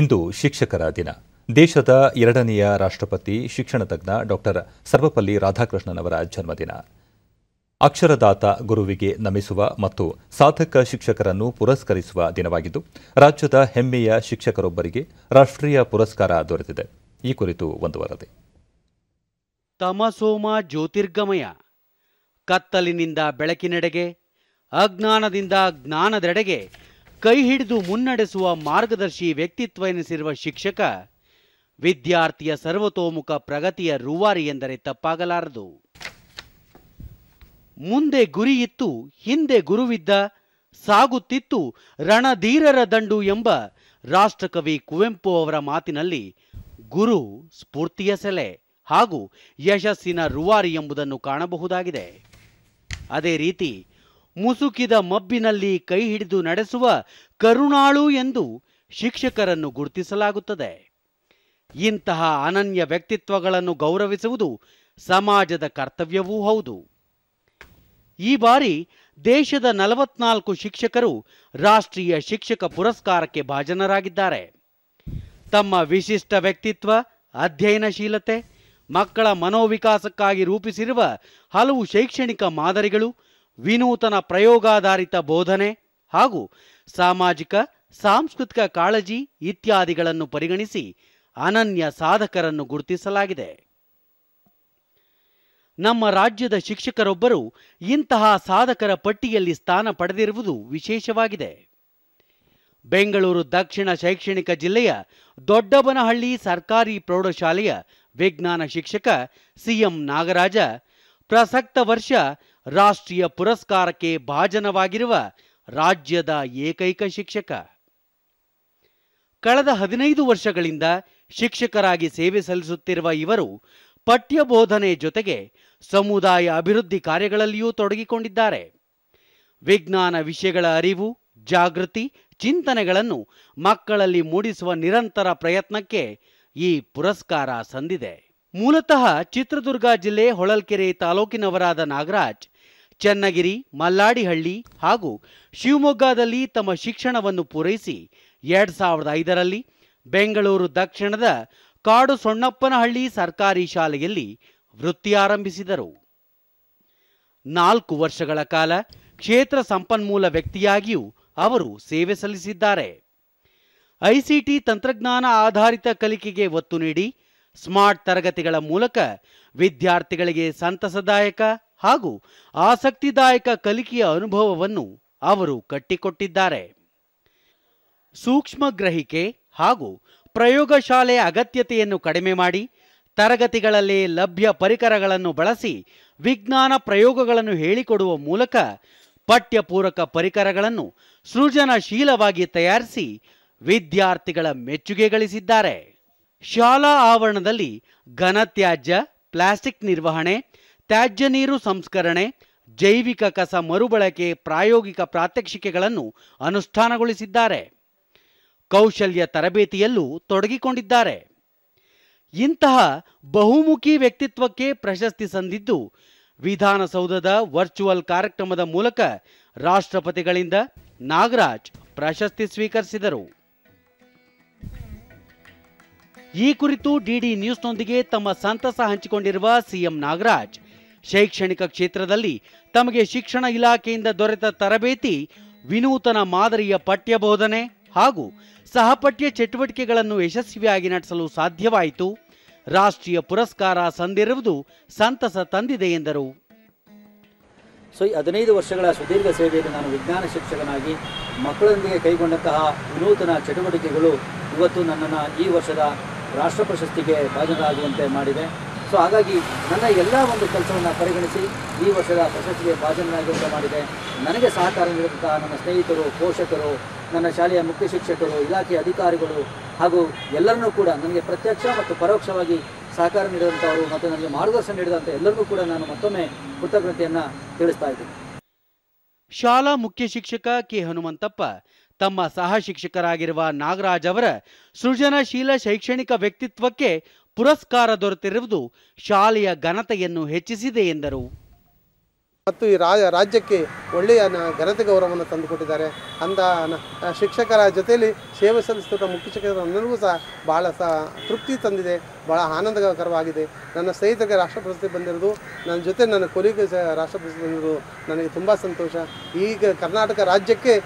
ಇಂದು ಶಿಕ್ಷಕರ ದಿನ ದೇಶದ ಎರಡನೆಯ ರಾಷ್ಟ್ರಪತಿ ಶಿಕ್ಷಣ ತಜ್ಞ ಡಾಕ್ಟರ್ ಸರ್ವಪಲ್ಲಿ ರಾಧಾಕೃಷ್ಣನ್ ಅವರ ಜನ್ಮದಿನ ಅಕ್ಷರದಾತ ಗುರುವಿಗೆ ನಮಿಸುವ ಮತ್ತು ಸಾಧಕ ಶಿಕ್ಷಕರನ್ನು ಪುರಸ್ಕರಿಸುವ ದಿನವಾಗಿದ್ದು ರಾಜ್ಯದ ಹೆಮ್ಮೆಯ ಶಿಕ್ಷಕರೊಬ್ಬರಿಗೆ ರಾಷ್ಟ್ರೀಯ ಪುರಸ್ಕಾರ ದೊರೆತಿದೆ ಈ ಕುರಿತು ಒಂದು ವರದಿ ತಮಸೋಮ ಜ್ಯೋತಿರ್ಗಮಯ ಕತ್ತಲಿನಿಂದ ಬೆಳಕಿನೆಡೆಗೆ ಅಜ್ಞಾನದಿಂದ ಜ್ಞಾನದೆಡೆಗೆ ಕೈ ಹಿಡಿದು ಮುನ್ನಡೆಸುವ ಮಾರ್ಗದರ್ಶಿ ವ್ಯಕ್ತಿತ್ವ ಎನಿಸಿರುವ ಶಿಕ್ಷಕ ವಿದ್ಯಾರ್ಥಿಯ ಸರ್ವತೋಮುಖ ಪ್ರಗತಿಯ ರೂವಾರಿ ಎಂದರೆ ತಪ್ಪಾಗಲಾರದು ಮುಂದೆ ಗುರಿಯಿತ್ತು ಹಿಂದೆ ಗುರುವಿದ್ದ ಸಾಗುತ್ತಿತ್ತು ರಣಧೀರರ ದಂಡು ಎಂಬ ರಾಷ್ಟ್ರಕವಿ ಕುವೆಂಪು ಅವರ ಮಾತಿನಲ್ಲಿ ಗುರು ಸ್ಫೂರ್ತಿಯ ಸೆಲೆ ಹಾಗೂ ಯಶಸ್ಸಿನ ರೂವಾರಿ ಎಂಬುದನ್ನು ಕಾಣಬಹುದಾಗಿದೆ ಅದೇ ರೀತಿ ಮುಸುಕಿದ ಮಬ್ಬಿನಲ್ಲಿ ಕೈ ಹಿಡಿದು ನಡೆಸುವ ಕರುಣಾಳು ಎಂದು ಶಿಕ್ಷಕರನ್ನು ಗುರುತಿಸಲಾಗುತ್ತದೆ ಇಂತಹ ಅನನ್ಯ ವ್ಯಕ್ತಿತ್ವಗಳನ್ನು ಗೌರವಿಸುವುದು ಸಮಾಜದ ಕರ್ತವ್ಯವೂ ಹೌದು ಈ ಬಾರಿ ದೇಶದ ನಲವತ್ನಾಲ್ಕು ಶಿಕ್ಷಕರು ರಾಷ್ಟ್ರೀಯ ಶಿಕ್ಷಕ ಪುರಸ್ಕಾರಕ್ಕೆ ಭಾಜನರಾಗಿದ್ದಾರೆ ತಮ್ಮ ವಿಶಿಷ್ಟ ವ್ಯಕ್ತಿತ್ವ ಅಧ್ಯಯನಶೀಲತೆ ಮಕ್ಕಳ ಮನೋವಿಕಾಸಕ್ಕಾಗಿ ರೂಪಿಸಿರುವ ಹಲವು ಶೈಕ್ಷಣಿಕ ಮಾದರಿಗಳು ವಿನೂತನ ಪ್ರಯೋಗಾಧಾರಿತ ಬೋಧನೆ ಹಾಗೂ ಸಾಮಾಜಿಕ ಸಾಂಸ್ಕೃತಿಕ ಕಾಳಜಿ ಇತ್ಯಾದಿಗಳನ್ನು ಪರಿಗಣಿಸಿ ಅನನ್ಯ ಸಾಧಕರನ್ನು ಗುರುತಿಸಲಾಗಿದೆ ನಮ್ಮ ರಾಜ್ಯದ ಶಿಕ್ಷಕರೊಬ್ಬರು ಇಂತಹ ಸಾಧಕರ ಪಟ್ಟಿಯಲ್ಲಿ ಸ್ಥಾನ ಪಡೆದಿರುವುದು ವಿಶೇಷವಾಗಿದೆ ಬೆಂಗಳೂರು ದಕ್ಷಿಣ ಶೈಕ್ಷಣಿಕ ಜಿಲ್ಲೆಯ ದೊಡ್ಡಬನಹಳ್ಳಿ ಸರ್ಕಾರಿ ಪ್ರೌಢಶಾಲೆಯ ವಿಜ್ಞಾನ ಶಿಕ್ಷಕ ಸಿಎಂ ನಾಗರಾಜ ಪ್ರಸಕ್ತ ವರ್ಷ ರಾಷ್ಟ್ರೀಯ ಪುರಸ್ಕಾರಕ್ಕೆ ಭಾಜನವಾಗಿರುವ ರಾಜ್ಯದ ಏಕೈಕ ಶಿಕ್ಷಕ ಕಳೆದ ಹದಿನೈದು ವರ್ಷಗಳಿಂದ ಶಿಕ್ಷಕರಾಗಿ ಸೇವೆ ಸಲ್ಲಿಸುತ್ತಿರುವ ಇವರು ಪಠ್ಯಬೋಧನೆ ಜೊತೆಗೆ ಸಮುದಾಯ ಅಭಿವೃದ್ಧಿ ಕಾರ್ಯಗಳಲ್ಲಿಯೂ ತೊಡಗಿಕೊಂಡಿದ್ದಾರೆ ವಿಜ್ಞಾನ ವಿಷಯಗಳ ಅರಿವು ಜಾಗೃತಿ ಚಿಂತನೆಗಳನ್ನು ಮಕ್ಕಳಲ್ಲಿ ಮೂಡಿಸುವ ನಿರಂತರ ಪ್ರಯತ್ನಕ್ಕೆ ಈ ಪುರಸ್ಕಾರ ಸಂದಿದೆ ಮೂಲತಃ ಚಿತ್ರದುರ್ಗ ಜಿಲ್ಲೆ ಹೊಳಲ್ಕೆರೆ ತಾಲೂಕಿನವರಾದ ನಾಗರಾಜ್ ಚನ್ನಗಿರಿ ಮಲ್ಲಾಡಿಹಳ್ಳಿ ಹಾಗೂ ಶಿವಮೊಗ್ಗದಲ್ಲಿ ತಮ್ಮ ಶಿಕ್ಷಣವನ್ನು ಪೂರೈಸಿ ಎರಡ್ ಸಾವಿರದ ಐದರಲ್ಲಿ ಬೆಂಗಳೂರು ದಕ್ಷಿಣದ ಕಾಡು ಸೊಣ್ಣಪ್ಪನಹಳ್ಳಿ ಸರ್ಕಾರಿ ಶಾಲೆಯಲ್ಲಿ ವೃತ್ತಿ ಆರಂಭಿಸಿದರು ನಾಲ್ಕು ವರ್ಷಗಳ ಕಾಲ ಕ್ಷೇತ್ರ ಸಂಪನ್ಮೂಲ ವ್ಯಕ್ತಿಯಾಗಿಯೂ ಅವರು ಸೇವೆ ಸಲ್ಲಿಸಿದ್ದಾರೆ ಐಸಿಟಿ ತಂತ್ರಜ್ಞಾನ ಆಧಾರಿತ ಕಲಿಕೆಗೆ ಒತ್ತು ನೀಡಿ ಸ್ಮಾರ್ಟ್ ತರಗತಿಗಳ ಮೂಲಕ ವಿದ್ಯಾರ್ಥಿಗಳಿಗೆ ಸಂತಸದಾಯಕ ಹಾಗೂ ಆಸಕ್ತಿದಾಯಕ ಕಲಿಕೆಯ ಅನುಭವವನ್ನು ಅವರು ಕಟ್ಟಿಕೊಟ್ಟಿದ್ದಾರೆ ಸೂಕ್ಷ್ಮ ಗ್ರಹಿಕೆ ಹಾಗೂ ಪ್ರಯೋಗಶಾಲೆಯ ಅಗತ್ಯತೆಯನ್ನು ಕಡಿಮೆ ಮಾಡಿ ತರಗತಿಗಳಲ್ಲಿ ಲಭ್ಯ ಪರಿಕರಗಳನ್ನು ಬಳಸಿ ವಿಜ್ಞಾನ ಪ್ರಯೋಗಗಳನ್ನು ಹೇಳಿಕೊಡುವ ಮೂಲಕ ಪಠ್ಯಪೂರಕ ಪರಿಕರಗಳನ್ನು ಸೃಜನಶೀಲವಾಗಿ ತಯಾರಿಸಿ ವಿದ್ಯಾರ್ಥಿಗಳ ಮೆಚ್ಚುಗೆ ಗಳಿಸಿದ್ದಾರೆ ಶಾಲಾ ಆವರಣದಲ್ಲಿ ಘನತ್ಯಾಜ್ಯ ಪ್ಲಾಸ್ಟಿಕ್ ನಿರ್ವಹಣೆ ತ್ಯಾಜ್ಯ ನೀರು ಸಂಸ್ಕರಣೆ ಜೈವಿಕ ಕಸ ಮರುಬಳಕೆ ಪ್ರಾಯೋಗಿಕ ಪ್ರಾತ್ಯಕ್ಷಿಕೆಗಳನ್ನು ಅನುಷ್ಠಾನಗೊಳಿಸಿದ್ದಾರೆ ಕೌಶಲ್ಯ ತರಬೇತಿಯಲ್ಲೂ ತೊಡಗಿಕೊಂಡಿದ್ದಾರೆ ಇಂತಹ ಬಹುಮುಖಿ ವ್ಯಕ್ತಿತ್ವಕ್ಕೆ ಪ್ರಶಸ್ತಿ ಸಂದಿದ್ದು ವಿಧಾನಸೌಧದ ವರ್ಚುವಲ್ ಕಾರ್ಯಕ್ರಮದ ಮೂಲಕ ರಾಷ್ಟ್ರಪತಿಗಳಿಂದ ನಾಗರಾಜ್ ಪ್ರಶಸ್ತಿ ಸ್ವೀಕರಿಸಿದರು ಈ ಕುರಿತು ಡಿಡಿ ನ್ಯೂಸ್ನೊಂದಿಗೆ ತಮ್ಮ ಸಂತಸ ಹಂಚಿಕೊಂಡಿರುವ ಸಿಎಂ ನಾಗರಾಜ್ ಶೈಕ್ಷಣಿಕ ಕ್ಷೇತ್ರದಲ್ಲಿ ತಮಗೆ ಶಿಕ್ಷಣ ಇಲಾಖೆಯಿಂದ ದೊರೆತ ತರಬೇತಿ ವಿನೂತನ ಮಾದರಿಯ ಪಠ್ಯ ಬೋಧನೆ ಹಾಗೂ ಸಹಪಠ್ಯ ಚಟುವಟಿಕೆಗಳನ್ನು ಯಶಸ್ವಿಯಾಗಿ ನಡೆಸಲು ಸಾಧ್ಯವಾಯಿತು ರಾಷ್ಟ್ರೀಯ ಪುರಸ್ಕಾರ ಸಂದಿರುವುದು ಸಂತಸ ತಂದಿದೆ ಎಂದರು ಸೊ ಈ ಹದಿನೈದು ವರ್ಷಗಳ ಸುದೀರ್ಘ ಸೇವೆಯಲ್ಲಿ ನಾನು ವಿಜ್ಞಾನ ಶಿಕ್ಷಕನಾಗಿ ಮಕ್ಕಳೊಂದಿಗೆ ಕೈಗೊಂಡಂತಹ ವಿನೂತನ ಚಟುವಟಿಕೆಗಳು ಇವತ್ತು ನನ್ನನ್ನು ಈ ವರ್ಷದ ರಾಷ್ಟ್ರ ಪ್ರಶಸ್ತಿಗೆ ಭಾಜನರಾಗುವಂತೆ ಮಾಡಿದೆ ಸೊ ಹಾಗಾಗಿ ನನ್ನ ಎಲ್ಲ ಒಂದು ಕೆಲಸವನ್ನು ಪರಿಗಣಿಸಿ ಈ ವರ್ಷದ ಪ್ರಶಸ್ತಿಗೆ ಭಾಜನರಾಗುವಂತೆ ಮಾಡಿದೆ ನನಗೆ ಸಹಕಾರ ನೀಡಿದಂತಹ ನನ್ನ ಸ್ನೇಹಿತರು ಪೋಷಕರು ನನ್ನ ಶಾಲೆಯ ಮುಖ್ಯ ಶಿಕ್ಷಕರು ಇಲಾಖೆ ಅಧಿಕಾರಿಗಳು ಹಾಗೂ ಎಲ್ಲರನ್ನೂ ಕೂಡ ನನಗೆ ಪ್ರತ್ಯಕ್ಷ ಮತ್ತು ಪರೋಕ್ಷವಾಗಿ ಸಹಕಾರ ನೀಡಿದಂಥವರು ಮತ್ತು ನನಗೆ ಮಾರ್ಗದರ್ಶನ ನೀಡಿದಂಥ ಎಲ್ಲರಿಗೂ ಕೂಡ ನಾನು ಮತ್ತೊಮ್ಮೆ ಕೃತಜ್ಞತೆಯನ್ನು ತಿಳಿಸ್ತಾ ಇದ್ದೀನಿ ಶಾಲಾ ಮುಖ್ಯ ಶಿಕ್ಷಕ ಕೆ ಹನುಮಂತಪ್ಪ ತಮ್ಮ ಸಹ ಶಿಕ್ಷಕರಾಗಿರುವ ನಾಗರಾಜ್ ಅವರ ಸೃಜನಶೀಲ ಶೈಕ್ಷಣಿಕ ವ್ಯಕ್ತಿತ್ವಕ್ಕೆ ಪುರಸ್ಕಾರ ದೊರೆತಿರುವುದು ಶಾಲೆಯ ಘನತೆಯನ್ನು ಹೆಚ್ಚಿಸಿದೆ ಎಂದರು ಮತ್ತು ಈ ರಾಜ್ಯಕ್ಕೆ ಒಳ್ಳೆಯ ಘನತೆ ಗೌರವವನ್ನು ತಂದುಕೊಟ್ಟಿದ್ದಾರೆ ಅಂದ ಶಿಕ್ಷಕರ ಜೊತೆಯಲ್ಲಿ ಸೇವೆ ಸಲ್ಲಿಸುತ್ತಿರುವ ಮುಖ್ಯ ನನಗೂ ಸಹ ಭಾಳ ಸಹ ತೃಪ್ತಿ ತಂದಿದೆ ಭಾಳ ಆನಂದಕರವಾಗಿದೆ ನನ್ನ ಸ್ನೇಹಿತರಿಗೆ ರಾಷ್ಟ್ರ ಪ್ರಶಸ್ತಿ ಬಂದಿರೋದು ನನ್ನ ಜೊತೆ ನನ್ನ ಕೊಲಿಗೆ ರಾಷ್ಟ್ರ ಪ್ರಶಸ್ತಿ ಬಂದಿರೋದು ನನಗೆ ತುಂಬ ಸಂತೋಷ ಈಗ ಕರ್ನಾಟಕ ರಾಜ್ಯಕ್ಕೆ